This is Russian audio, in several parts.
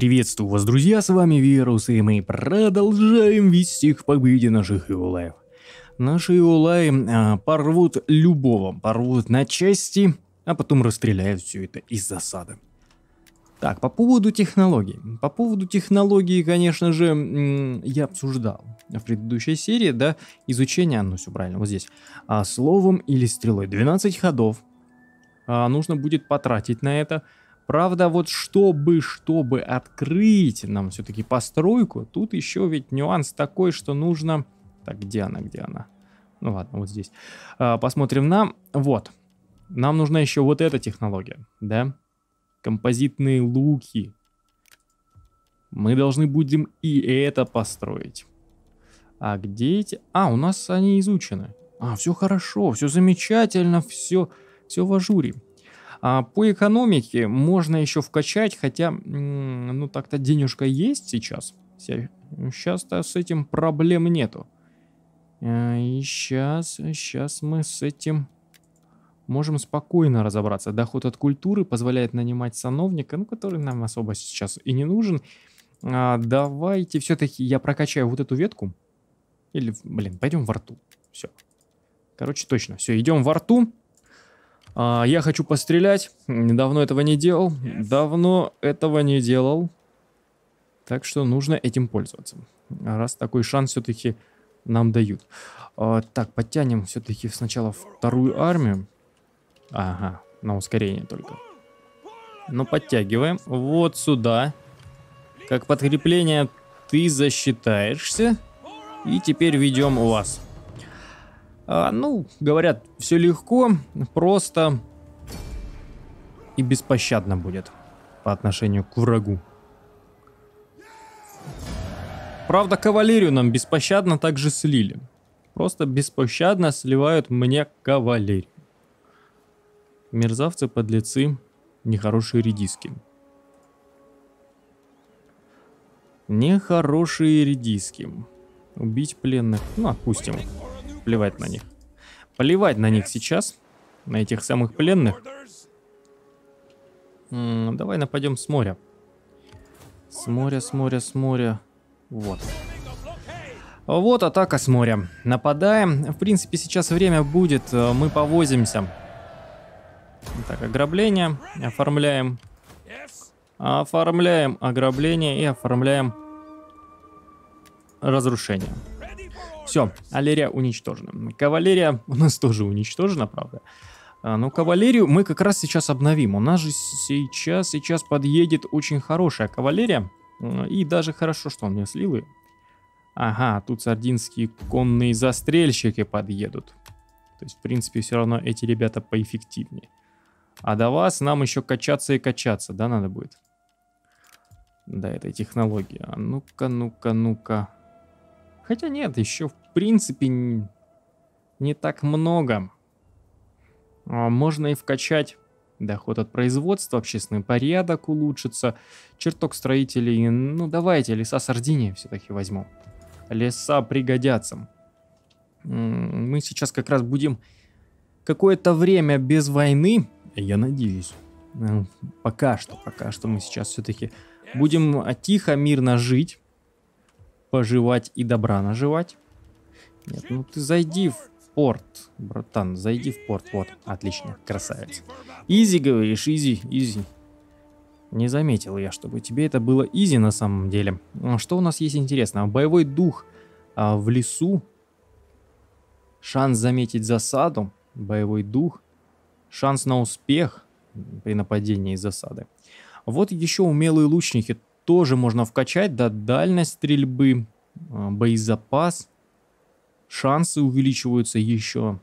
Приветствую вас, друзья, с вами Вирус, и мы продолжаем вести к победе наших Иулаев. Наши Иулаи а, порвут любого, порвут на части, а потом расстреляют все это из засады. Так, по поводу технологий. По поводу технологий, конечно же, я обсуждал в предыдущей серии, да, изучение, а, ну все правильно, вот здесь, а, словом или стрелой. 12 ходов а, нужно будет потратить на это – Правда, вот чтобы, чтобы открыть нам все-таки постройку, тут еще ведь нюанс такой, что нужно... Так, где она, где она? Ну ладно, вот здесь. А, посмотрим на... Вот. Нам нужна еще вот эта технология, да? Композитные луки. Мы должны будем и это построить. А где эти... А, у нас они изучены. А, все хорошо, все замечательно, все, все в ажуре. А по экономике можно еще вкачать, хотя, ну так-то денежка есть сейчас. Сейчас-то с этим проблем нету. Э, и сейчас, сейчас мы с этим можем спокойно разобраться. Доход от культуры позволяет нанимать сановника, ну, который нам особо сейчас и не нужен. А, давайте все-таки я прокачаю вот эту ветку. Или, блин, пойдем во рту. Все. Короче, точно. Все, идем во рту. А, я хочу пострелять. Давно этого не делал. Давно этого не делал. Так что нужно этим пользоваться. Раз такой шанс все-таки нам дают. А, так, подтянем все-таки сначала вторую армию. Ага, на ускорение только. Но ну, подтягиваем. Вот сюда. Как подкрепление ты засчитаешься. И теперь ведем у вас. А, ну, говорят, все легко, просто и беспощадно будет по отношению к врагу. Правда, кавалерию нам беспощадно также слили. Просто беспощадно сливают мне кавалерию. Мерзавцы, подлецы, нехорошие редиски. Нехорошие редиски. Убить пленных. Ну, отпустим. Отпустим. Плевать на них. Плевать на них сейчас, на этих самых пленных. давай нападем с моря. С моря, с моря, с моря. Вот. Вот атака с моря. Нападаем. В принципе, сейчас время будет. Э, мы повозимся. Так, ограбление. Оформляем. Оформляем ограбление и оформляем разрушение. Все, Алерия уничтожена. Кавалерия у нас тоже уничтожена, правда. А, но кавалерию мы как раз сейчас обновим. У нас же сейчас, сейчас подъедет очень хорошая кавалерия. И даже хорошо, что он мне слил ее. Ага, тут сардинские конные застрельщики подъедут. То есть, в принципе, все равно эти ребята поэффективнее. А до вас нам еще качаться и качаться, да, надо будет? Да, этой технологии. А ну-ка, ну-ка, ну-ка. Хотя нет, еще в принципе не так много. А, можно и вкачать доход от производства, общественный порядок улучшится, черток строителей, ну давайте, леса сардинии все-таки возьму. Леса пригодятся. Мы сейчас как раз будем какое-то время без войны, я надеюсь. Э, пока что, пока что мы сейчас все-таки будем э, тихо, мирно жить пожевать и добра наживать. Нет, ну ты зайди в порт, братан, зайди в порт. Вот, отлично, красавец. Изи, говоришь, изи, изи. Не заметил я, чтобы тебе это было изи на самом деле. А что у нас есть интересного? Боевой дух а, в лесу. Шанс заметить засаду. Боевой дух. Шанс на успех при нападении из засады. Вот еще умелые лучники тоже можно вкачать, да, дальность стрельбы, а, боезапас, шансы увеличиваются еще.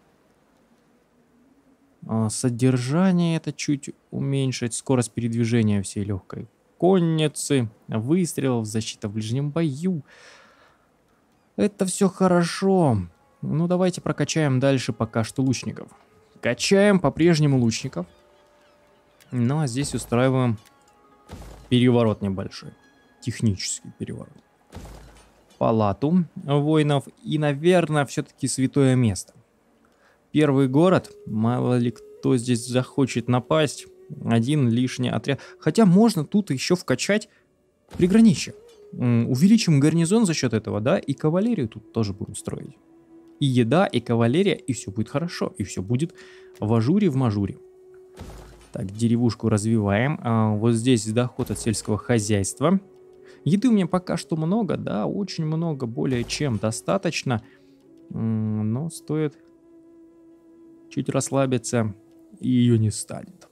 А, содержание это чуть уменьшить, скорость передвижения всей легкой конницы, выстрелов, защита в ближнем бою. Это все хорошо. Ну давайте прокачаем дальше пока что лучников. Качаем по-прежнему лучников. Ну а здесь устраиваем переворот небольшой, технический переворот. Палату воинов и, наверное, все-таки святое место. Первый город, мало ли кто здесь захочет напасть, один лишний отряд. Хотя можно тут еще вкачать приграничье. Увеличим гарнизон за счет этого, да, и кавалерию тут тоже будем строить. И еда, и кавалерия, и все будет хорошо, и все будет в ажуре, в мажуре. Так, деревушку развиваем. А, вот здесь доход от сельского хозяйства. Еды у меня пока что много, да, очень много, более чем достаточно. Но стоит чуть расслабиться, и ее не станет.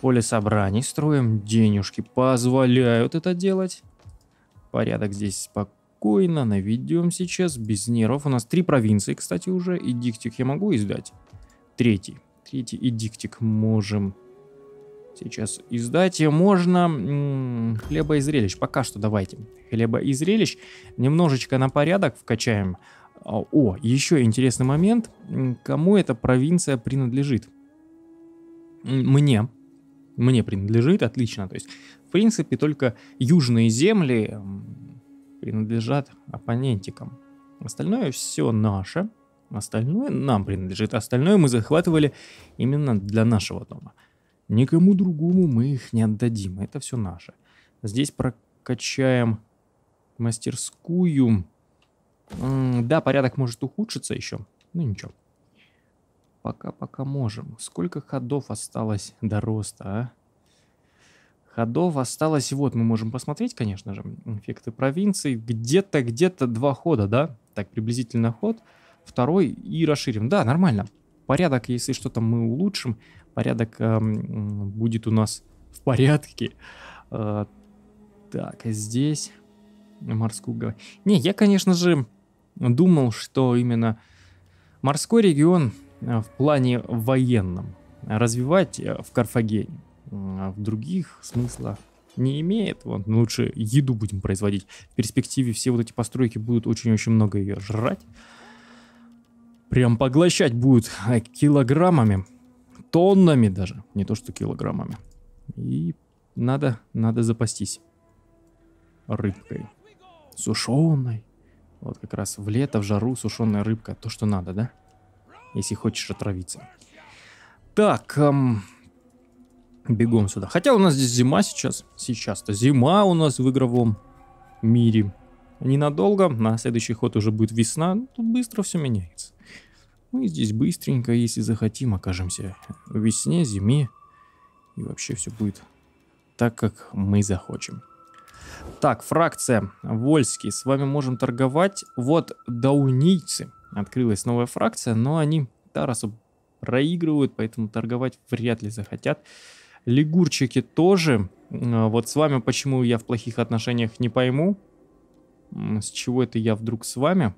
Поле собраний строим, денежки позволяют это делать. Порядок здесь спокойно наведем сейчас, без нервов. У нас три провинции, кстати, уже, и диктик я могу издать. Третий. Третий эдиктик можем сейчас издать. Можно м -м, хлеба и зрелищ. Пока что давайте. Хлеба и зрелищ. Немножечко на порядок вкачаем. А, о, еще интересный момент. Кому эта провинция принадлежит? Мне. Мне принадлежит, отлично. То есть, в принципе, только южные земли принадлежат оппонентикам. Остальное все наше. Остальное нам принадлежит, остальное мы захватывали именно для нашего дома. Никому другому мы их не отдадим, это все наше. Здесь прокачаем мастерскую. М да, порядок может ухудшиться еще, ну ничего. Пока-пока можем. Сколько ходов осталось до роста, а? Ходов осталось, вот, мы можем посмотреть, конечно же, эффекты провинции. Где-то, где-то два хода, да? Так, приблизительно ход. Ход второй и расширим. Да, нормально. Порядок, если что-то мы улучшим, порядок эм, будет у нас в порядке. Э, так, а здесь морскую гавань. Не, я, конечно же, думал, что именно морской регион э, в плане военном развивать э, в Карфагене. Э, в других смыслах не имеет. Вон ну, лучше еду будем производить. В перспективе все вот эти постройки будут очень-очень много ее жрать прям поглощать будет килограммами, тоннами даже, не то что килограммами. И надо, надо запастись рыбкой. Сушеной. Вот как раз в лето, в жару сушеная рыбка. То, что надо, да? Если хочешь отравиться. Так, эм, бегом сюда. Хотя у нас здесь зима сейчас. Сейчас-то зима у нас в игровом мире ненадолго. На следующий ход уже будет весна. Тут быстро все меняется. Мы здесь быстренько, если захотим, окажемся в весне, зиме. И вообще все будет так, как мы захочем. Так, фракция Вольский. С вами можем торговать. Вот даунийцы. Открылась новая фракция, но они Тарасу проигрывают, поэтому торговать вряд ли захотят. Лигурчики тоже. Э, вот с вами почему я в плохих отношениях не пойму. С чего это я вдруг с вами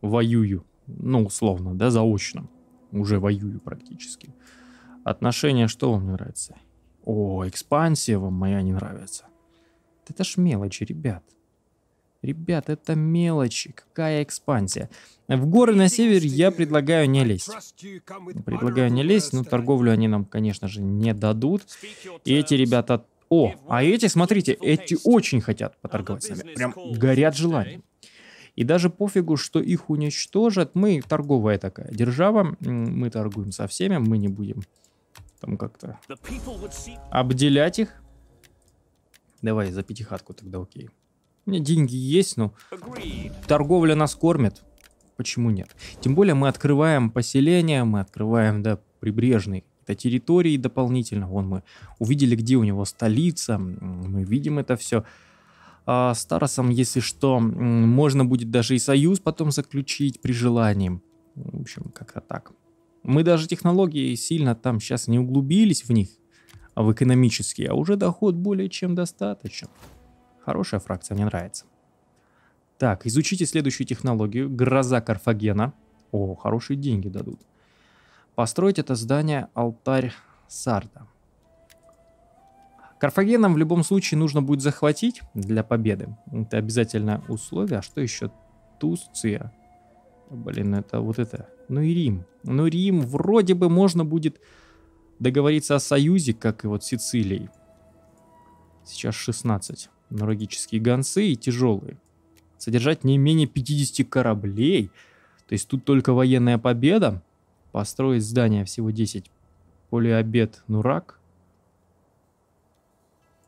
воюю? Ну, условно, да, заочно. Уже воюю практически. Отношения что вам не нравится? О, экспансия вам моя не нравится. Это ж мелочи, ребят. Ребят, это мелочи. Какая экспансия? В горы на север я предлагаю не лезть. Предлагаю не лезть, но торговлю они нам, конечно же, не дадут. И эти ребята о, а эти, смотрите, эти очень хотят поторговать с нами. Прям горят желанием. И даже пофигу, что их уничтожат. Мы торговая такая держава, мы торгуем со всеми, мы не будем там как-то обделять их. Давай за пятихатку тогда окей. У меня деньги есть, но торговля нас кормит. Почему нет? Тем более мы открываем поселение, мы открываем, да, прибрежный каких-то территорий дополнительно. Вон мы увидели, где у него столица, мы видим это все. А с если что, можно будет даже и союз потом заключить при желании. В общем, как-то так. Мы даже технологии сильно там сейчас не углубились в них, а в экономические, а уже доход более чем достаточен. Хорошая фракция, мне нравится. Так, изучите следующую технологию. Гроза Карфагена. О, хорошие деньги дадут построить это здание алтарь Сарда. Карфагенам в любом случае нужно будет захватить для победы. Это обязательное условие. А что еще? Тусция. Блин, это вот это. Ну и Рим. Ну Рим вроде бы можно будет договориться о союзе, как и вот Сицилией. Сейчас 16. Норогические гонцы и тяжелые. Содержать не менее 50 кораблей. То есть тут только военная победа построить здание всего 10. Полиобед Нурак.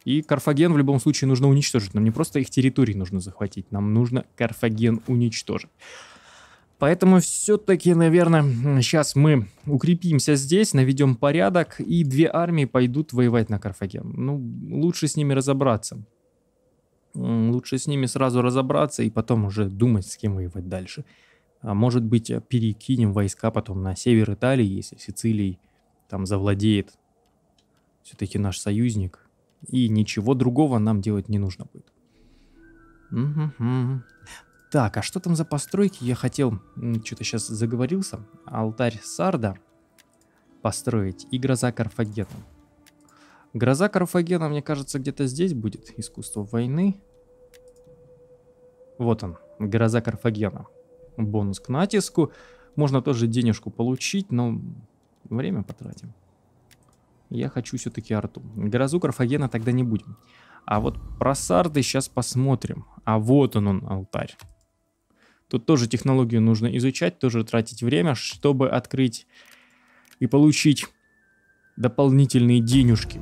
И Карфаген в любом случае нужно уничтожить. Нам не просто их территории нужно захватить, нам нужно Карфаген уничтожить. Поэтому все-таки, наверное, сейчас мы укрепимся здесь, наведем порядок, и две армии пойдут воевать на Карфаген. Ну, лучше с ними разобраться. Лучше с ними сразу разобраться и потом уже думать, с кем воевать дальше. А может быть, э, перекинем войска потом на север Италии, если Сицилией там завладеет все-таки наш союзник. И ничего другого нам делать не нужно будет. Угу. Так, а что там за постройки? Я хотел, что-то сейчас заговорился, алтарь Сарда построить и гроза Карфагена. Гроза Карфагена, мне кажется, где-то здесь будет. Искусство войны. Вот он, гроза Карфагена бонус к натиску. Можно тоже денежку получить, но время потратим. Я хочу все-таки арту. Грозу Карфагена тогда не будем. А вот про сарды сейчас посмотрим. А вот он, он алтарь. Тут тоже технологию нужно изучать, тоже тратить время, чтобы открыть и получить дополнительные денежки.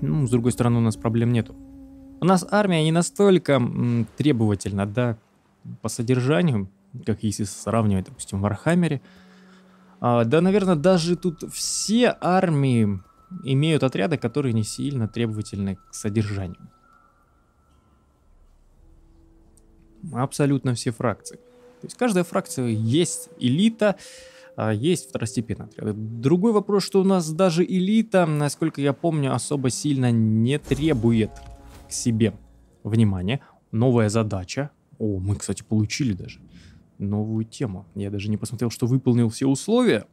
Ну, с другой стороны, у нас проблем нету. У нас армия не настолько м, требовательна, да, по содержанию, как если сравнивать, допустим, в Архаммере, а, да, наверное, даже тут все армии имеют отряды, которые не сильно требовательны к содержанию. Абсолютно все фракции. То есть каждая фракция есть элита, а, есть второстепенные отряды. Другой вопрос, что у нас даже элита, насколько я помню, особо сильно не требует к себе внимания. Новая задача, о, мы, кстати, получили даже новую тему. Я даже не посмотрел, что выполнил все условия.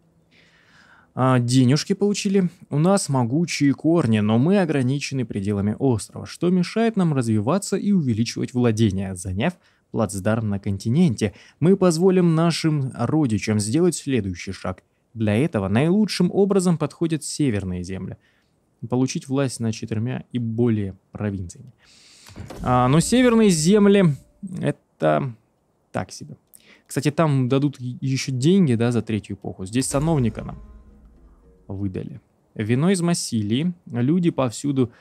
А денежки получили. У нас могучие корни, но мы ограничены пределами острова, что мешает нам развиваться и увеличивать владения, заняв плацдарм на континенте. Мы позволим нашим родичам сделать следующий шаг. Для этого наилучшим образом подходят северные земли. Получить власть над четырьмя и более провинциями. А, но северные земли это так себе. Кстати, там дадут еще деньги, да, за третью эпоху. Здесь сановника нам выдали. Вино из Массилии. Люди повсюду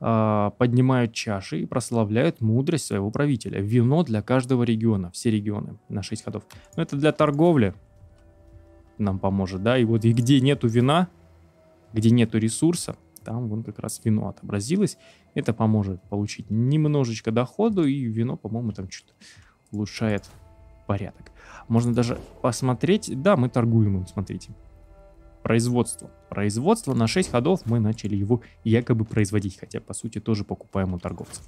э, поднимают чаши и прославляют мудрость своего правителя. Вино для каждого региона, все регионы на 6 ходов. Но это для торговли нам поможет, да. И вот и где нету вина, где нету ресурса, там вон как раз вино отобразилось. Это поможет получить немножечко доходу, и вино, по-моему, там что-то улучшает порядок. Можно даже посмотреть, да, мы торгуем им, смотрите. Производство. Производство на 6 ходов мы начали его якобы производить, хотя по сути тоже покупаем у торговцев.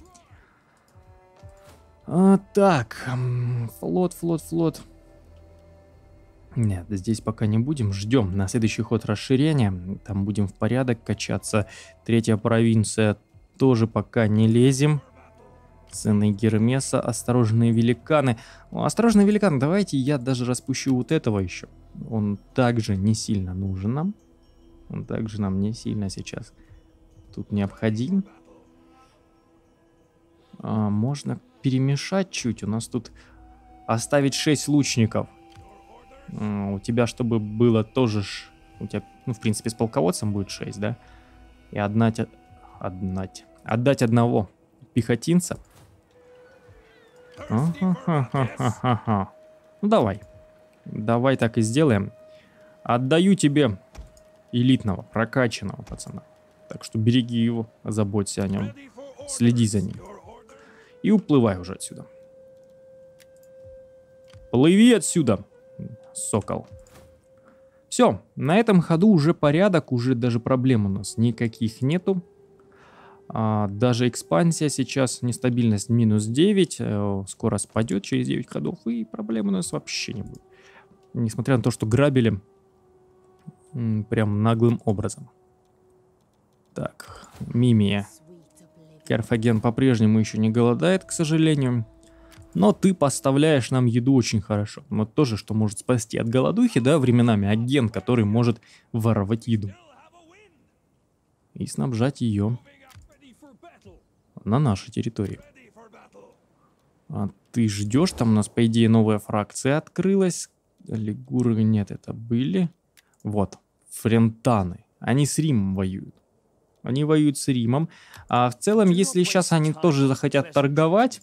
А, так, флот, флот, флот. Нет, здесь пока не будем, ждем. На следующий ход расширения, там будем в порядок качаться. Третья провинция тоже пока не лезем. Сыны Гермеса, осторожные великаны. Ну, Осторожный великан, давайте я даже распущу вот этого еще. Он также не сильно нужен нам. Он также нам не сильно сейчас тут необходим. А, можно перемешать чуть. У нас тут оставить 6 лучников у тебя, чтобы было тоже, у тебя, ну, в принципе, с полководцем будет 6, да, и отнать, отнать, отдать одного пехотинца. ну, давай. Давай так и сделаем. Отдаю тебе элитного, прокачанного пацана. Так что береги его, заботься о нем, следи за ним. И уплывай уже отсюда. Плыви отсюда! Сокол. Все, на этом ходу уже порядок, уже даже проблем у нас никаких нету. А, даже экспансия сейчас, нестабильность минус 9, э, скоро спадет через 9 ходов, и проблем у нас вообще не будет. Несмотря на то, что грабили прям наглым образом. Так, мимия. Карфаген по-прежнему еще не голодает, к сожалению но ты поставляешь нам еду очень хорошо. Вот тоже, что может спасти от голодухи, да, временами агент, который может воровать еду. И снабжать ее на нашей территории. А ты ждешь, там у нас, по идее, новая фракция открылась. Лигуры, нет, это были. Вот, френтаны. Они с Римом воюют. Они воюют с Римом. А в целом, если сейчас они тоже захотят торговать,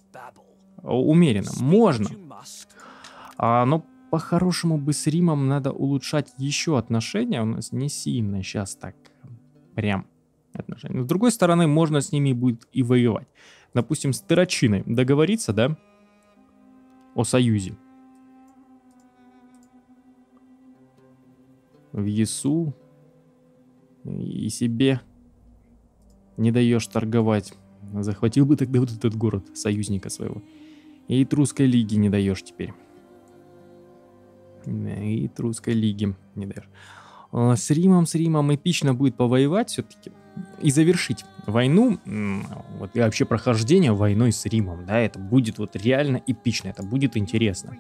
умеренно. Можно. А, но по-хорошему бы с Римом надо улучшать еще отношения. У нас не сильно сейчас так прям отношения. Но с другой стороны, можно с ними будет и воевать. Допустим, с Терачиной договориться, да, о союзе. В ЕСУ и себе не даешь торговать. Захватил бы тогда вот этот город союзника своего. И Трусской лиги не даешь теперь. И Трусской лиги не даешь. А, с Римом, с Римом эпично будет повоевать все-таки и завершить войну, вот и вообще прохождение войной с Римом, да, это будет вот реально эпично, это будет интересно.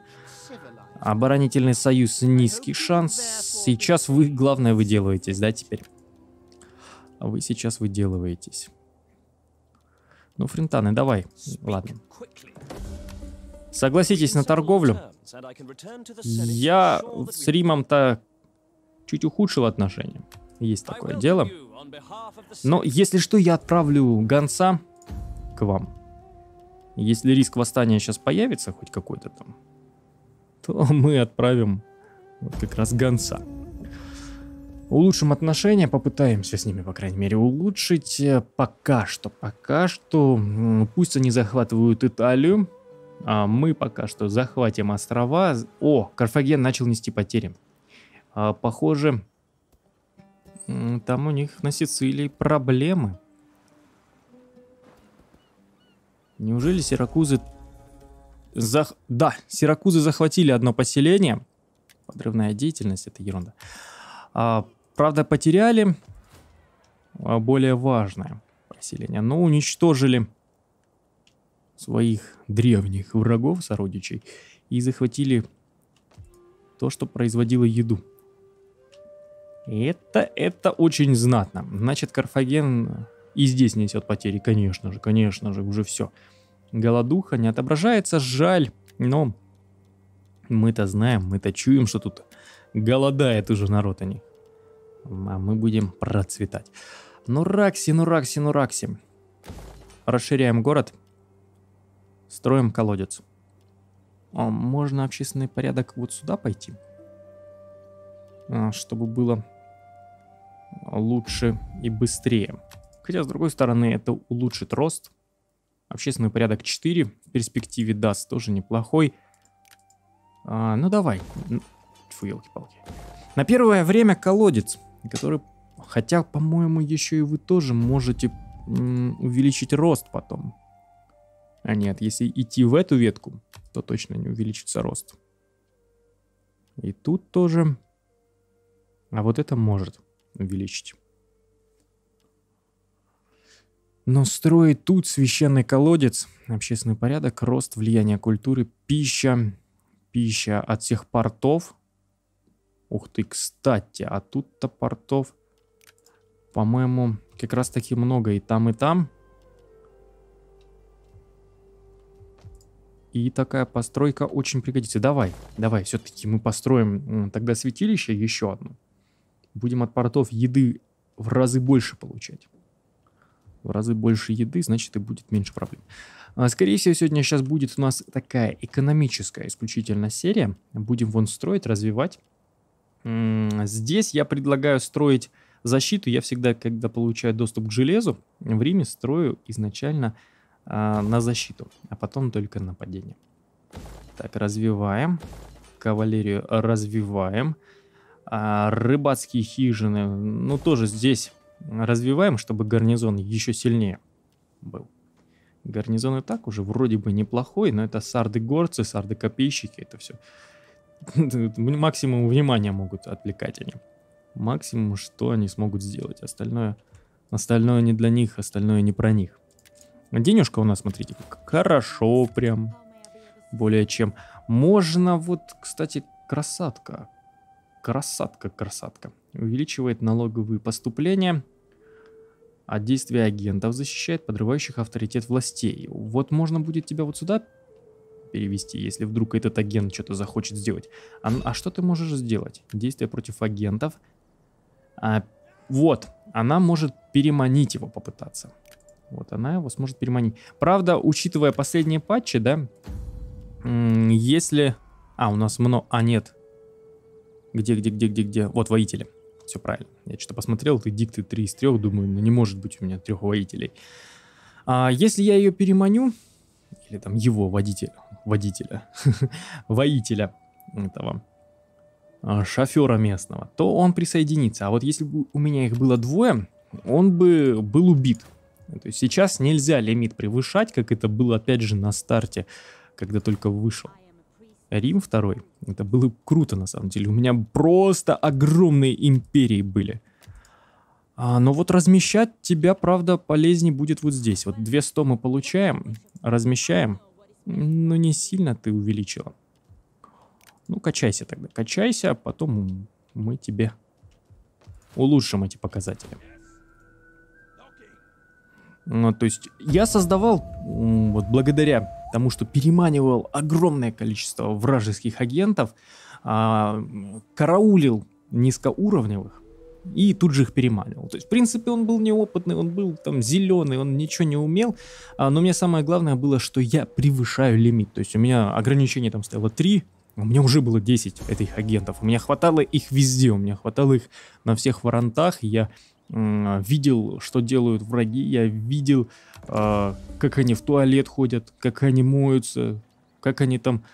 Оборонительный союз низкий шанс. Сейчас вы, главное, вы делаетесь, да, теперь? Вы сейчас выделываетесь. Ну, френтаны, давай. Ладно. Согласитесь на торговлю. Я с Римом-то чуть ухудшил отношения. Есть такое дело. Но если что, я отправлю гонца к вам. Если риск восстания сейчас появится, хоть какой-то там, то мы отправим вот как раз гонца. Улучшим отношения, попытаемся с ними, по крайней мере, улучшить. Э, пока что, пока что. Пусть они захватывают Италию. А, мы пока что захватим острова. О, Карфаген начал нести потери. А, похоже, там у них на Сицилии проблемы. Неужели Сиракузы... Зах... Да, Сиракузы захватили одно поселение. Подрывная деятельность, это ерунда. А, правда, потеряли а, более важное поселение, но ну, уничтожили своих древних врагов, сородичей, и захватили то, что производило еду. это, это очень знатно. Значит, Карфаген и здесь несет потери, конечно же, конечно же, уже все. Голодуха не отображается, жаль, но мы-то знаем, мы-то чуем, что тут голодает уже народ они, А мы будем процветать. Ну, Ракси, ну, Ракси, ну, Ракси. Расширяем город – Строим колодец. О, а можно общественный порядок вот сюда пойти. А, чтобы было лучше и быстрее. Хотя, с другой стороны, это улучшит рост. Общественный порядок 4 в перспективе даст тоже неплохой. А, ну давай. Фу, елки-палки. На первое время колодец, который... Хотя, по-моему, еще и вы тоже можете увеличить рост потом. А нет, если идти в эту ветку, то точно не увеличится рост. И тут тоже. А вот это может увеличить. Но строить тут священный колодец, общественный порядок, рост, влияние культуры, пища, пища от всех портов. Ух ты, кстати, а тут-то портов, по-моему, как раз таки много и там, и там. И такая постройка очень пригодится. Давай, давай, все-таки мы построим тогда святилище еще одно. Будем от портов еды в разы больше получать. В разы больше еды, значит и будет меньше проблем. А, скорее всего, сегодня сейчас будет у нас такая экономическая исключительно серия. Будем вон строить, развивать. Здесь я предлагаю строить защиту. Я всегда, когда получаю доступ к железу, в Риме строю изначально а, на защиту, а потом только нападение. Так, развиваем. Кавалерию развиваем. А, рыбацкие хижины, ну тоже здесь развиваем, чтобы гарнизон еще сильнее был. Гарнизон и так уже вроде бы неплохой, но это сарды-горцы, сарды-копейщики, это все. Максимум внимания могут отвлекать они. Максимум, что они смогут сделать. Остальное, остальное не для них, остальное не про них. Денежка у нас, смотрите, хорошо прям. Более чем. Можно вот, кстати, красотка. Красотка, красотка. Увеличивает налоговые поступления от а действия агентов, защищает подрывающих авторитет властей. Вот можно будет тебя вот сюда перевести, если вдруг этот агент что-то захочет сделать. А, а что ты можешь сделать? Действия против агентов. А, вот, она может переманить его попытаться. Вот она его сможет переманить. Правда, учитывая последние патчи, да, если... А, у нас много... А, нет. Где, где, где, где, где? Вот воители. Все правильно. Я что-то посмотрел, ты дикты 3 из 3, думаю, ну не может быть у меня трех воителей. А если я ее переманю, или там его водителя, водителя, воителя этого, а, шофера местного, то он присоединится. А вот если бы у меня их было двое, он бы был убит. То есть сейчас нельзя лимит превышать, как это было опять же на старте, когда только вышел. Рим второй. Это было круто на самом деле. У меня просто огромные империи были. А, но вот размещать тебя, правда, полезнее будет вот здесь. Вот 200 мы получаем, размещаем. Но не сильно ты увеличила. Ну, качайся тогда. Качайся, а потом мы тебе улучшим эти показатели. Ну, то есть я создавал, вот благодаря тому, что переманивал огромное количество вражеских агентов, а, караулил низкоуровневых и тут же их переманивал. То есть, в принципе, он был неопытный, он был там зеленый, он ничего не умел, а, но мне самое главное было, что я превышаю лимит. То есть у меня ограничение там стояло 3, а у меня уже было 10 этих агентов. У меня хватало их везде. У меня хватало их на всех воронтах. Я видел, что делают враги, я видел, а, как они в туалет ходят, как они моются, как они там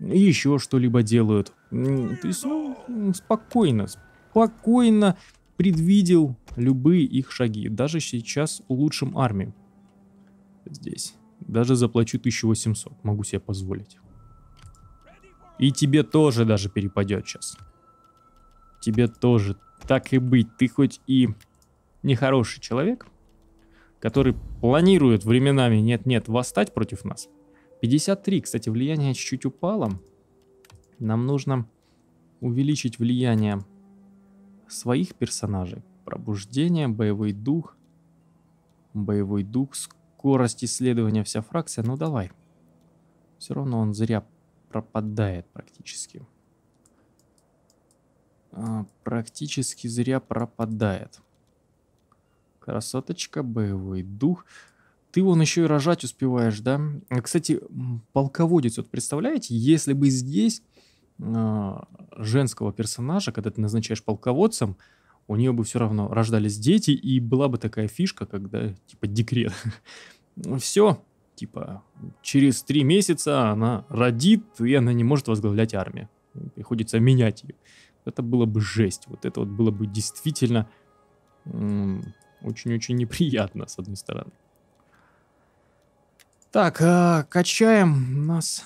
еще что-либо делают. То есть, ну, спокойно, спокойно предвидел любые их шаги. Даже сейчас улучшим армию. Здесь. Даже заплачу 1800, могу себе позволить. И тебе тоже даже перепадет сейчас. Тебе тоже. Так и быть, ты хоть и нехороший человек, который планирует временами нет-нет восстать против нас. 53, кстати, влияние чуть-чуть упало. Нам нужно увеличить влияние своих персонажей. Пробуждение, боевой дух, боевой дух, скорость исследования вся фракция. Ну давай. Все равно он зря пропадает практически. А, практически зря пропадает. Красоточка, боевой дух. Ты вон еще и рожать успеваешь, да? Кстати, полководец, вот представляете, если бы здесь э, женского персонажа, когда ты назначаешь полководцем, у нее бы все равно рождались дети, и была бы такая фишка, когда, типа, декрет. Ну, все, типа, через три месяца она родит, и она не может возглавлять армию. Приходится менять ее. Это было бы жесть. Вот это вот было бы действительно очень-очень неприятно, с одной стороны. Так, э, качаем. У нас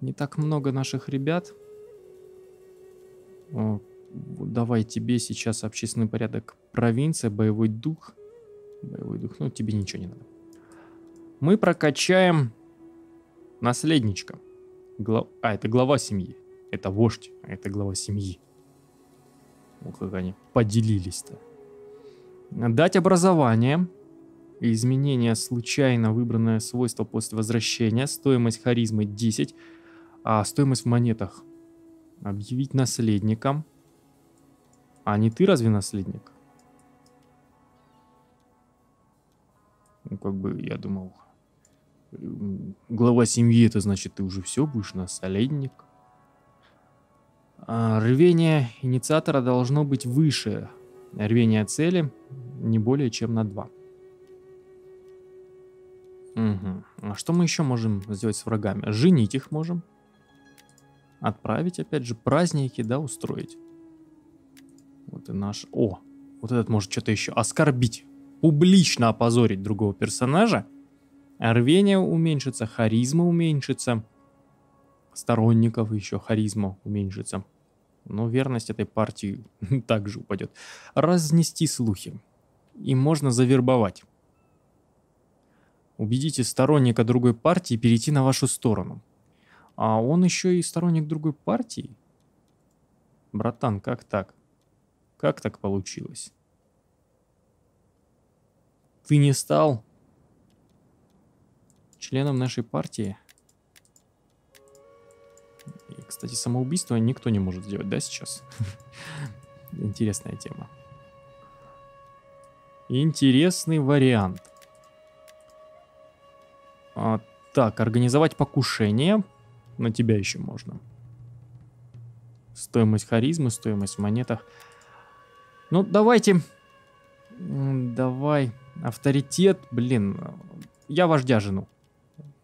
не так много наших ребят. О, давай тебе сейчас общественный порядок провинция, боевой дух. Боевой дух, ну тебе ничего не надо. Мы прокачаем наследничка. Гла... А, это глава семьи. Это вождь, а это глава семьи. Ну как они поделились-то. Дать образование, изменение случайно выбранное свойство после возвращения, стоимость харизмы 10, а стоимость в монетах. Объявить наследником. А не ты разве наследник? Ну, как бы, я думал, глава семьи, это значит, ты уже все будешь наследник. А рвение инициатора должно быть выше рвение цели не более чем на 2. Угу. А что мы еще можем сделать с врагами? Женить их можем. Отправить, опять же, праздники, да, устроить. Вот и наш... О, вот этот может что-то еще. Оскорбить. Публично опозорить другого персонажа. Рвение уменьшится, харизма уменьшится. Сторонников еще харизма уменьшится но верность этой партии также упадет. Разнести слухи. И можно завербовать. Убедите сторонника другой партии перейти на вашу сторону. А он еще и сторонник другой партии? Братан, как так? Как так получилось? Ты не стал членом нашей партии? Кстати, самоубийство никто не может сделать, да, сейчас? Интересная тема. Интересный вариант. А, так, организовать покушение. На тебя еще можно. Стоимость харизмы, стоимость в монетах. Ну, давайте. Давай. Авторитет, блин. Я вождя жену.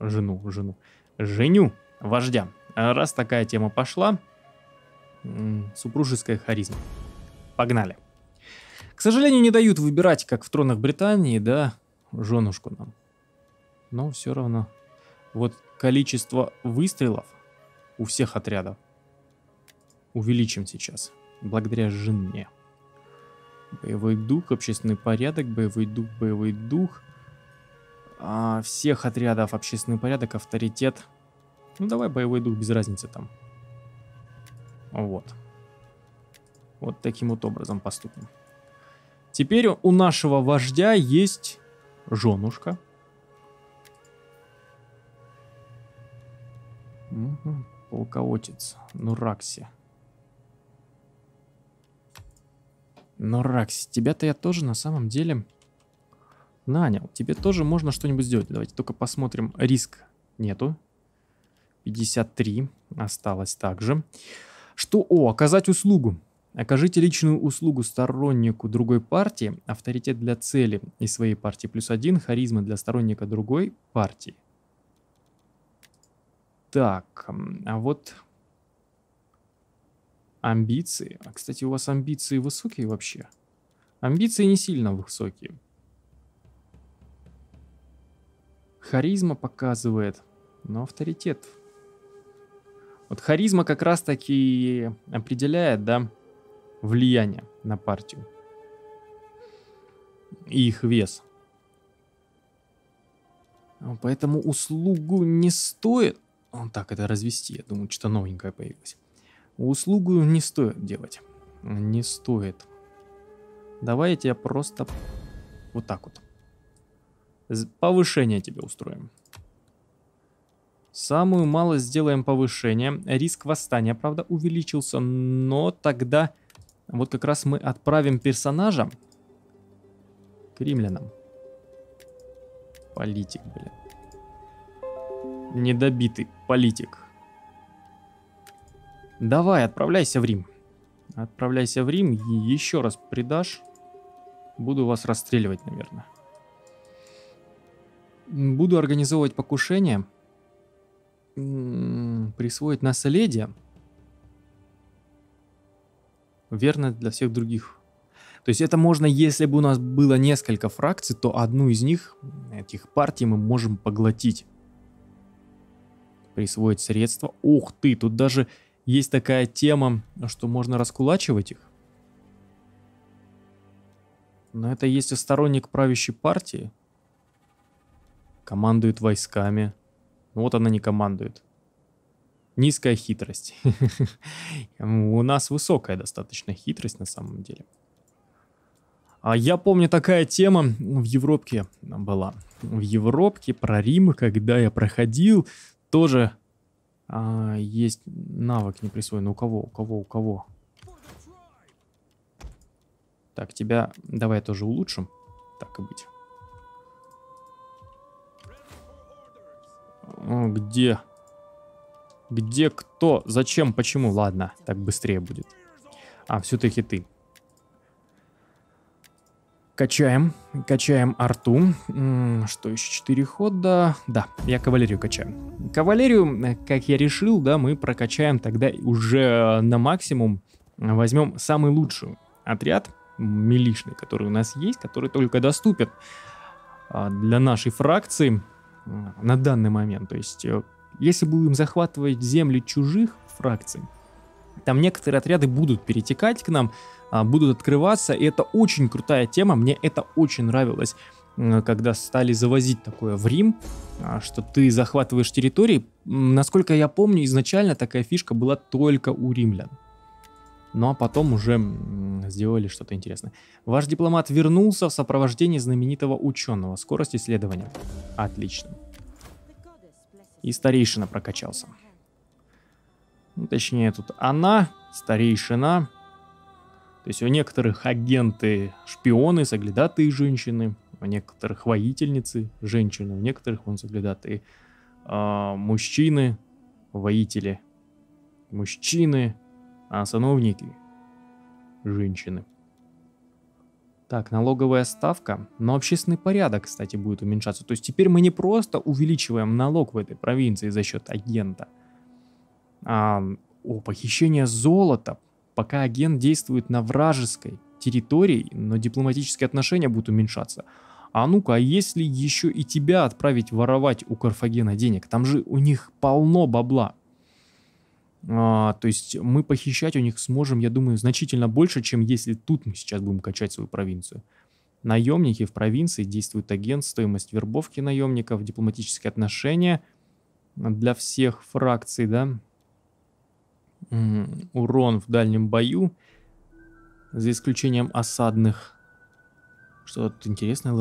Жену, жену. Женю вождя. А раз такая тема пошла, супружеская харизма. Погнали. К сожалению, не дают выбирать, как в тронах Британии, да, женушку нам. Но все равно. Вот количество выстрелов у всех отрядов увеличим сейчас. Благодаря жене. Боевой дух, общественный порядок, боевой дух, боевой дух. А, всех отрядов общественный порядок, авторитет, ну давай боевой дух, без разницы там. Вот. Вот таким вот образом поступим. Теперь у нашего вождя есть женушка. Угу. Полководец. Нуракси. Нуракси, тебя-то я тоже на самом деле нанял. Тебе тоже можно что-нибудь сделать. Давайте только посмотрим. Риск нету. 53 осталось также. Что О. Оказать услугу. Окажите личную услугу стороннику другой партии, авторитет для цели и своей партии плюс один, харизма для сторонника другой партии. Так, а вот амбиции. А, кстати, у вас амбиции высокие вообще? Амбиции не сильно высокие. Харизма показывает, но авторитет вот харизма как раз-таки определяет, да, влияние на партию и их вес. Поэтому услугу не стоит... Вот ну, так это развести, я думаю, что-то новенькое появилось. Услугу не стоит делать. Не стоит. Давай я просто вот так вот. Повышение тебе устроим. Самую малость сделаем повышение. Риск восстания, правда, увеличился, но тогда вот как раз мы отправим персонажа к римлянам. Политик, блин. Недобитый политик. Давай, отправляйся в Рим. Отправляйся в Рим и еще раз придашь. Буду вас расстреливать, наверное. Буду организовывать покушение присвоить наследие верно для всех других. То есть это можно, если бы у нас было несколько фракций, то одну из них, этих партий, мы можем поглотить. Присвоить средства. Ух ты, тут даже есть такая тема, что можно раскулачивать их. Но это если сторонник правящей партии командует войсками – ну, вот она не командует. Низкая хитрость. У нас высокая достаточно хитрость на самом деле. А я помню, такая тема в Европке была. В Европке про Рим, когда я проходил, тоже а, есть навык не присвоен. Ну, у кого, у кого, у кого? Так, тебя давай тоже улучшим. Так и быть. Где? Где, кто, зачем, почему? Ладно, так быстрее будет. А, все-таки ты. Качаем, качаем арту. Что еще, четыре хода? Да, я кавалерию качаю. Кавалерию, э, как я решил, да, мы прокачаем тогда уже на максимум. Возьмем самый лучший отряд, милишный, который у нас есть, который только доступен а, для нашей фракции. Э, на данный момент. То есть, э, если будем захватывать земли чужих фракций, там некоторые отряды будут перетекать к нам, а, будут открываться, и это очень крутая тема, мне это очень нравилось когда стали завозить такое в Рим, а, что ты захватываешь территории. Насколько я помню, изначально такая фишка была только у римлян. Ну а потом уже сделали что-то интересное. Ваш дипломат вернулся в сопровождении знаменитого ученого. Скорость исследования. Отлично. И старейшина прокачался. Ну, точнее, тут она, старейшина. То есть у некоторых агенты шпионы, соглядатые женщины. У некоторых воительницы женщины. У некоторых, он соглядатые э, мужчины, воители. Мужчины, а сановники – женщины. Так, налоговая ставка, но общественный порядок, кстати, будет уменьшаться. То есть теперь мы не просто увеличиваем налог в этой провинции за счет агента. А, о, похищение золота. Пока агент действует на вражеской территории, но дипломатические отношения будут уменьшаться. А ну-ка, а если еще и тебя отправить воровать у Карфагена денег? Там же у них полно бабла. А, то есть мы похищать у них сможем, я думаю, значительно больше, чем если тут мы сейчас будем качать свою провинцию. Наемники в провинции действует агент, стоимость вербовки наемников, дипломатические отношения для всех фракций, да, урон в дальнем бою, за исключением осадных что-то интересное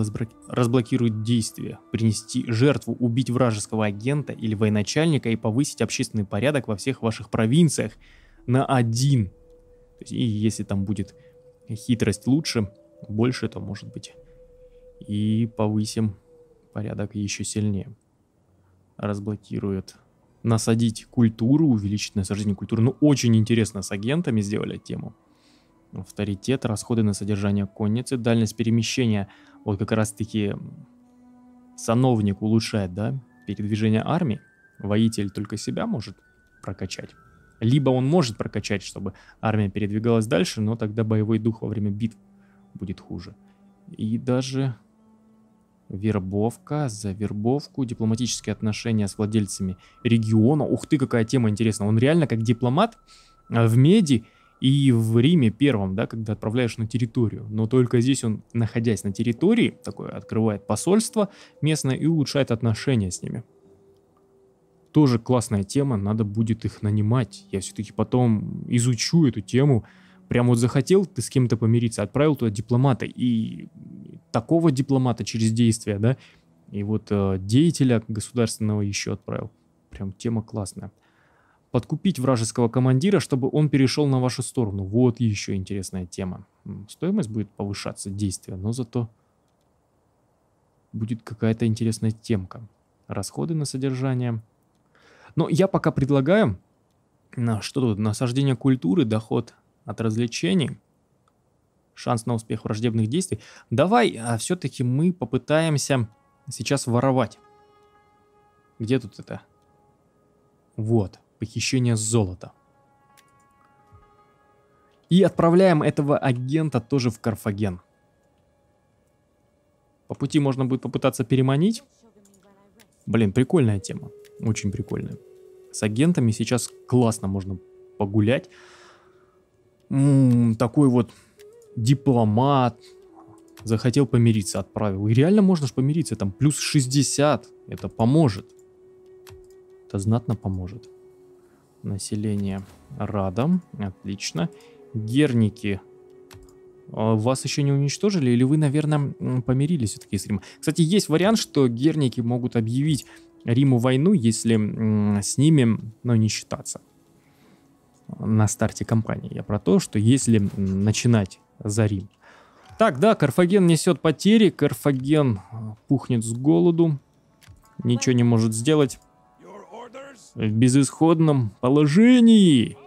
разблокирует действие. Принести жертву, убить вражеского агента или военачальника и повысить общественный порядок во всех ваших провинциях на один. То есть, и если там будет хитрость лучше, больше, то может быть и повысим порядок еще сильнее. Разблокирует насадить культуру, увеличить насаждение культуры. Ну, очень интересно с агентами сделали тему авторитет, расходы на содержание конницы, дальность перемещения, вот как раз-таки сановник улучшает, да, передвижение армии, воитель только себя может прокачать. Либо он может прокачать, чтобы армия передвигалась дальше, но тогда боевой дух во время битв будет хуже. И даже вербовка за вербовку, дипломатические отношения с владельцами региона. Ух ты, какая тема интересная. Он реально как дипломат а, в меди и в Риме первом, да, когда отправляешь на территорию. Но только здесь он, находясь на территории, такое открывает посольство местное и улучшает отношения с ними. Тоже классная тема, надо будет их нанимать. Я все-таки потом изучу эту тему. Прям вот захотел ты с кем-то помириться, отправил туда дипломата. И такого дипломата через действия, да, и вот э, деятеля государственного еще отправил. Прям тема классная подкупить вражеского командира, чтобы он перешел на вашу сторону. Вот еще интересная тема. Стоимость будет повышаться действия, но зато будет какая-то интересная темка. Расходы на содержание. Но я пока предлагаю, а, что тут, насаждение культуры, доход от развлечений, шанс на успех враждебных действий. Давай, а все-таки мы попытаемся сейчас воровать. Где тут это? Вот похищение золота. И отправляем этого агента тоже в Карфаген. По пути можно будет попытаться переманить. Блин, прикольная тема. Очень прикольная. С агентами сейчас классно можно погулять. М -м, такой вот дипломат. Захотел помириться, отправил. И реально можно же помириться. Там плюс 60. Это поможет. Это знатно поможет. Население Радом. Отлично. Герники. А вас еще не уничтожили, или вы, наверное, помирились все-таки с Римом? Кстати, есть вариант, что герники могут объявить Риму войну, если с ними, ну, не считаться. На старте кампании. Я про то, что если начинать за Рим. Так, да, Карфаген несет потери, Карфаген а, пухнет с голоду, ничего не может сделать в безысходном положении.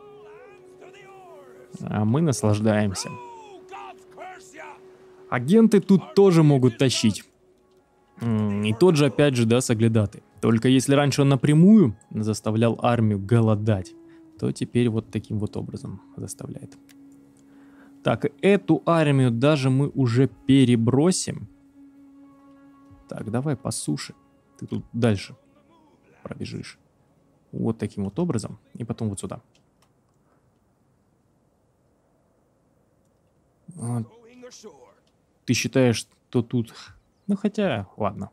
А мы наслаждаемся. Агенты тут тоже могут тащить. И тот же, опять же, да, саглядаты. Только если раньше он напрямую заставлял армию голодать, то теперь вот таким вот образом заставляет. Так, эту армию даже мы уже перебросим. Так, давай по суше. Ты тут дальше пробежишь вот таким вот образом, и потом вот сюда. А, ты считаешь, что тут... Ну хотя, ладно.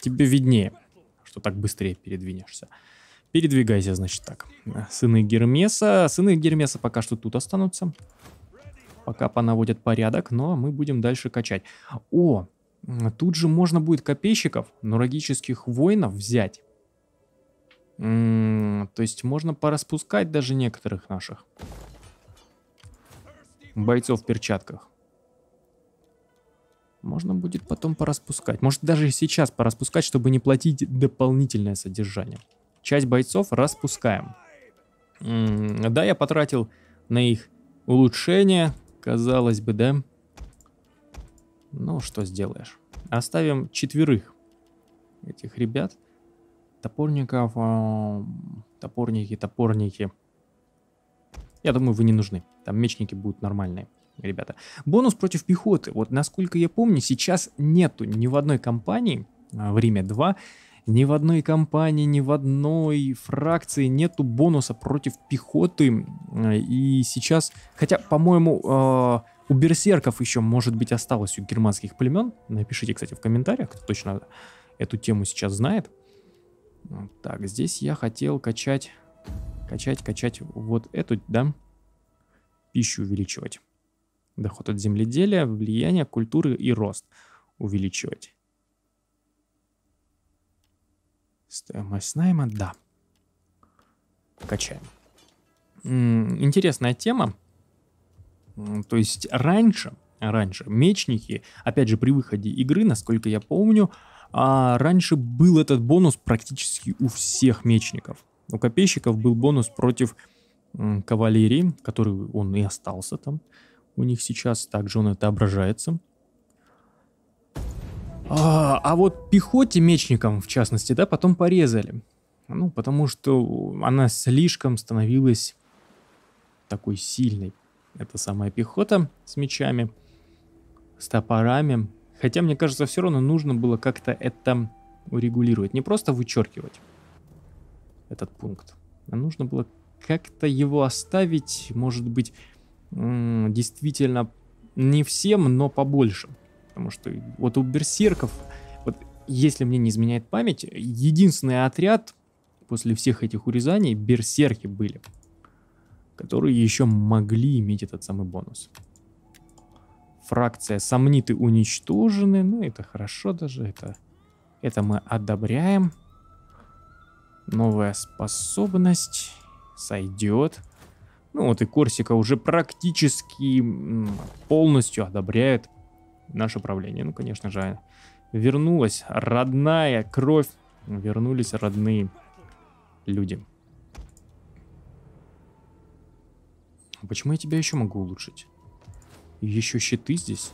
Тебе виднее, что так быстрее передвинешься. Передвигайся, значит, так. Сыны Гермеса. Сыны Гермеса пока что тут останутся. Пока понаводят порядок, но мы будем дальше качать. О, тут же можно будет копейщиков, нурагических воинов взять М -м, то есть можно пораспускать даже некоторых наших бойцов в перчатках. Можно будет потом пораспускать. Может даже сейчас пораспускать, чтобы не платить дополнительное содержание. Часть бойцов распускаем. М да, я потратил на их улучшение, казалось бы, да? Ну, что сделаешь. Оставим четверых этих ребят топорников, а, топорники, топорники. Я думаю, вы не нужны. Там мечники будут нормальные, ребята. Бонус против пехоты. Вот насколько я помню, сейчас нету ни в одной компании а, в Риме 2, ни в одной компании, ни в одной фракции нету бонуса против пехоты. И сейчас, хотя, по-моему, а, у берсерков еще, может быть, осталось у германских племен. Напишите, кстати, в комментариях, кто точно эту тему сейчас знает. Так, здесь я хотел качать, качать, качать вот эту, да, пищу увеличивать. Доход от земледелия, влияние культуры и рост увеличивать. Стоимость найма, да. Качаем. Интересная тема. То есть раньше, раньше мечники, опять же при выходе игры, насколько я помню, а раньше был этот бонус практически у всех мечников. У копейщиков был бонус против кавалерии, который он и остался там. У них сейчас также он отображается. А, а вот пехоте мечникам, в частности, да, потом порезали. Ну, потому что она слишком становилась такой сильной. Это самая пехота с мечами, с топорами, Хотя, мне кажется, все равно нужно было как-то это урегулировать. Не просто вычеркивать этот пункт, а нужно было как-то его оставить, может быть, действительно не всем, но побольше. Потому что вот у берсерков, вот если мне не изменяет память, единственный отряд после всех этих урезаний берсерки были, которые еще могли иметь этот самый бонус. Фракция сомниты уничтожены. Ну, это хорошо даже. Это, это мы одобряем. Новая способность. Сойдет. Ну, вот и Корсика уже практически полностью одобряет наше правление. Ну, конечно же, вернулась родная кровь. Вернулись родные люди. А почему я тебя еще могу улучшить? Еще щиты здесь.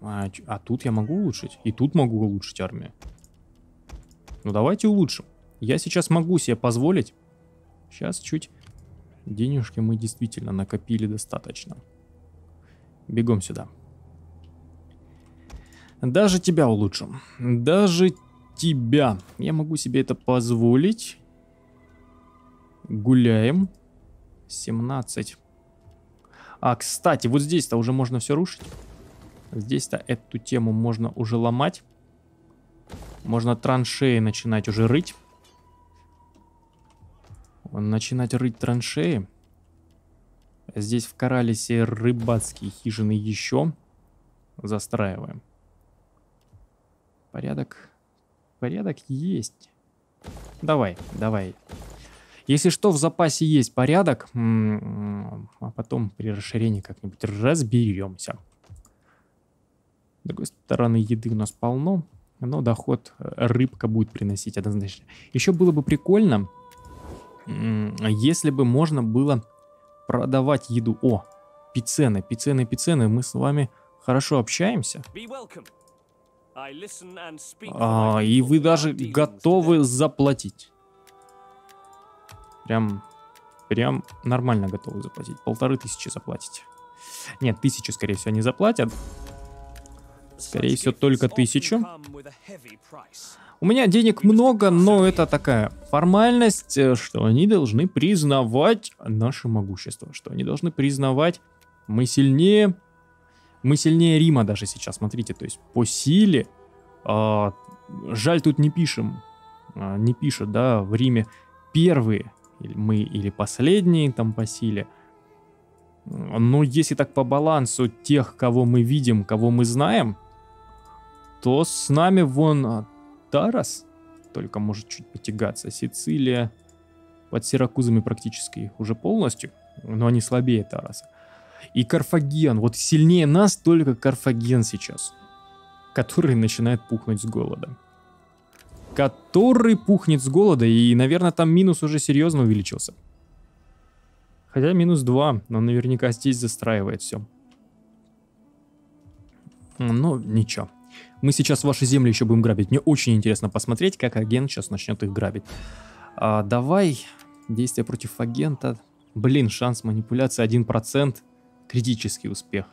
А, а тут я могу улучшить? И тут могу улучшить армию. Ну давайте улучшим. Я сейчас могу себе позволить. Сейчас чуть денежки мы действительно накопили достаточно. Бегом сюда. Даже тебя улучшим. Даже тебя. Я могу себе это позволить. Гуляем. 17. А, кстати, вот здесь-то уже можно все рушить. Здесь-то эту тему можно уже ломать. Можно траншеи начинать уже рыть. Начинать рыть траншеи. Здесь в Коралисе рыбацкие хижины еще застраиваем. Порядок. Порядок есть. Давай, давай. Если что, в запасе есть порядок, а потом при расширении как-нибудь разберемся. С другой стороны, еды у нас полно, но доход э, рыбка будет приносить однозначно. Еще было бы прикольно, если бы можно было продавать еду. О, пиццены, пиццены, пиццены, мы с вами хорошо общаемся. А, и вы даже готовы заплатить прям, прям нормально готовы заплатить. Полторы тысячи заплатить. Нет, тысячи, скорее всего, не заплатят. Скорее всего, только тысячу. У меня денег много, но это такая формальность, э, что они должны признавать наше могущество, что они должны признавать, мы сильнее, мы сильнее Рима даже сейчас, смотрите, то есть по силе, э, жаль, тут не пишем, э, не пишут, да, в Риме первые мы или последние там по силе. Но если так по балансу тех, кого мы видим, кого мы знаем, то с нами вон а, Тарас только может чуть потягаться. Сицилия под Сиракузами практически уже полностью, но они слабее Тараса. И Карфаген, вот сильнее нас только Карфаген сейчас, который начинает пухнуть с голода который пухнет с голода, и, наверное, там минус уже серьезно увеличился. Хотя минус 2, но наверняка здесь застраивает все. Но ну, ничего. Мы сейчас ваши земли еще будем грабить. Мне очень интересно посмотреть, как агент сейчас начнет их грабить. А, давай. Действие против агента. Блин, шанс манипуляции 1%. Критический успех.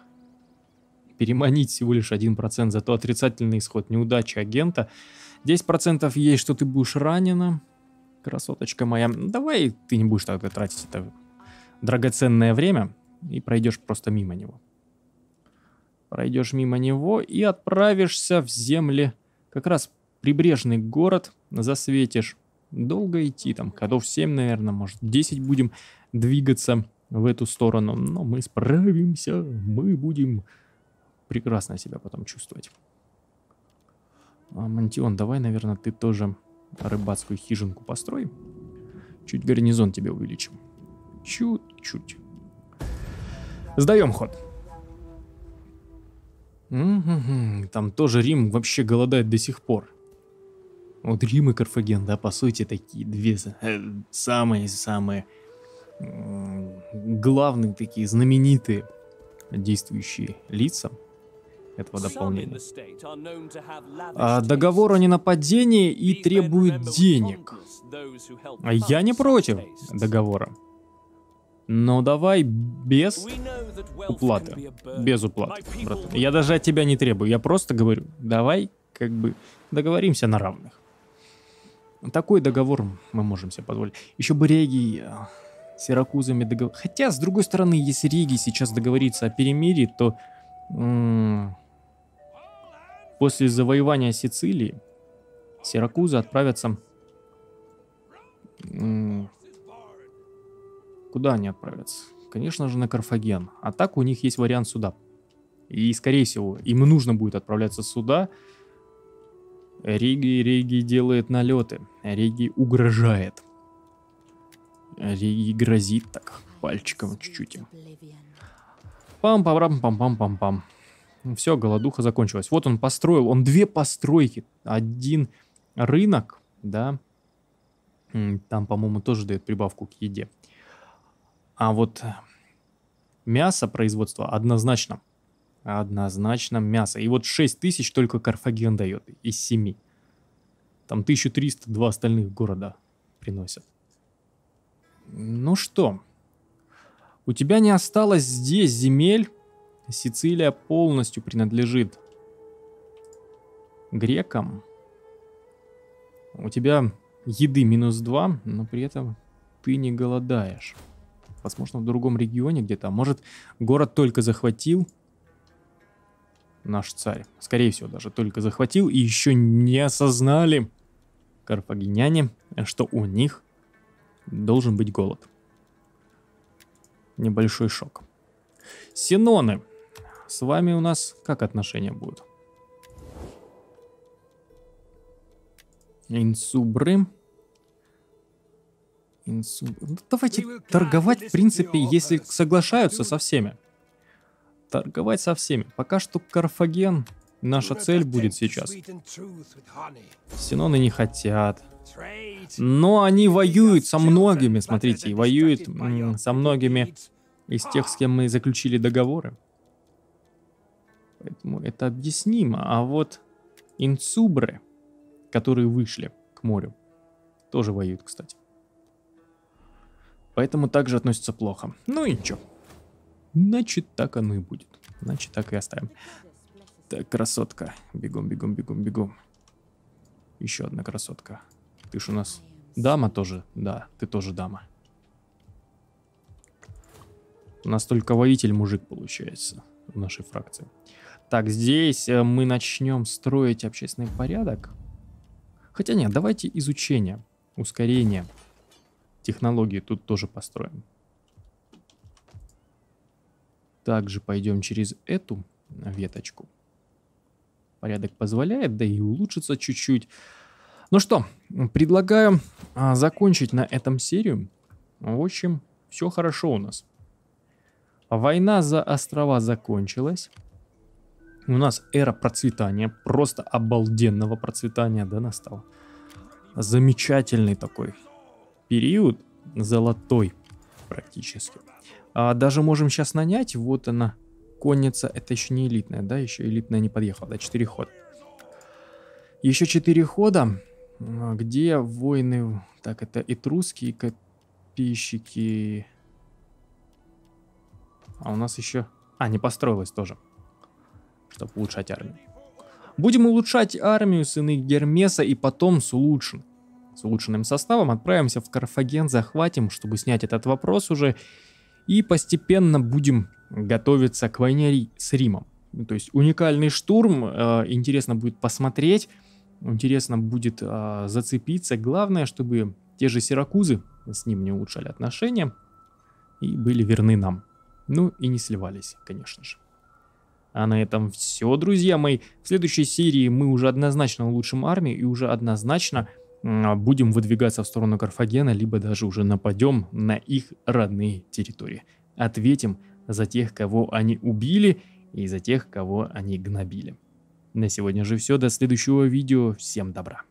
Переманить всего лишь 1%, зато отрицательный исход неудача агента – 10% есть, что ты будешь ранена. Красоточка моя. Ну, давай ты не будешь тогда тратить это драгоценное время и пройдешь просто мимо него. Пройдешь мимо него и отправишься в земли, как раз прибрежный город, засветишь. Долго идти, там ходов 7, наверное, может 10 будем двигаться в эту сторону, но мы справимся, мы будем прекрасно себя потом чувствовать. А, Мантион, давай, наверное, ты тоже рыбацкую хижинку построй. Чуть гарнизон тебе увеличим. Чуть-чуть. Сдаем ход. Угу, там тоже Рим вообще голодает до сих пор. Вот Рим и Карфаген, да, по сути, такие две э, самые-самые э, главные такие знаменитые действующие лица этого дополнения. А, договор о ненападении и требует денег. А я не против договора. Но давай без уплаты. Без уплаты, брат. Я даже от тебя не требую. Я просто говорю, давай как бы договоримся на равных. Такой договор мы можем себе позволить. Еще бы Реги э, с Сиракузами договор... Хотя, с другой стороны, если Риги сейчас договорится о перемирии, то... После завоевания Сицилии Сиракузы отправятся... Куда они отправятся? Конечно же, на Карфаген. А так у них есть вариант сюда. И, скорее всего, им нужно будет отправляться сюда. Риги, Риги делает налеты. Риги угрожает. Риги грозит так пальчиком чуть-чуть. Пам-пам-пам-пам-пам-пам все, голодуха закончилась. Вот он построил, он две постройки. Один рынок, да, там, по-моему, тоже дает прибавку к еде. А вот мясо производство однозначно. Однозначно мясо. И вот 6 тысяч только Карфаген дает из 7. Там 1300 два остальных города приносят. Ну что, у тебя не осталось здесь земель, Сицилия полностью принадлежит грекам. У тебя еды минус 2, но при этом ты не голодаешь. Возможно, в другом регионе где-то. А может, город только захватил наш царь. Скорее всего, даже только захватил и еще не осознали карфагеняне, что у них должен быть голод. Небольшой шок. Синоны с вами у нас как отношения будут? Инсубры. Инсуб... Ну, давайте торговать, в принципе, если соглашаются со всеми. Торговать со всеми. Пока что Карфаген наша цель будет сейчас. Синоны не хотят. Но они воюют со многими, смотрите, воюют со многими из тех, с кем мы заключили договоры. Поэтому это объяснимо. А вот инцубры, которые вышли к морю, тоже воюют, кстати. Поэтому также относятся плохо. Ну и чё? Значит, так оно и будет. Значит, так и оставим. Так, красотка. Бегом, бегом, бегом, бегом. Еще одна красотка. Ты ж у нас дама тоже? Да, ты тоже дама. У нас только воитель мужик получается в нашей фракции. Так, здесь э, мы начнем строить общественный порядок. Хотя нет, давайте изучение, ускорение, технологии тут тоже построим. Также пойдем через эту веточку. Порядок позволяет, да и улучшится чуть-чуть. Ну что, предлагаю а, закончить на этом серию. В общем, все хорошо у нас. Война за острова закончилась. У нас эра процветания, просто обалденного процветания, да, настала. Замечательный такой период, золотой практически. А даже можем сейчас нанять, вот она, конница, это еще не элитная, да, еще элитная не подъехала, да, 4 хода. Еще 4 хода, а, где воины, так, это этруски и копийщики. А у нас еще... А, не построилась тоже чтобы улучшать армию. Будем улучшать армию, сыны Гермеса, и потом с улучшенным. С улучшенным составом отправимся в Карфаген, захватим, чтобы снять этот вопрос уже, и постепенно будем готовиться к войне с Римом. Ну, то есть уникальный штурм, э, интересно будет посмотреть, интересно будет э, зацепиться. Главное, чтобы те же сиракузы с ним не улучшали отношения и были верны нам. Ну и не сливались, конечно же. А на этом все, друзья мои. В следующей серии мы уже однозначно улучшим армию и уже однозначно а, будем выдвигаться в сторону Карфагена, либо даже уже нападем на их родные территории. Ответим за тех, кого они убили и за тех, кого они гнобили. На сегодня же все. До следующего видео. Всем добра.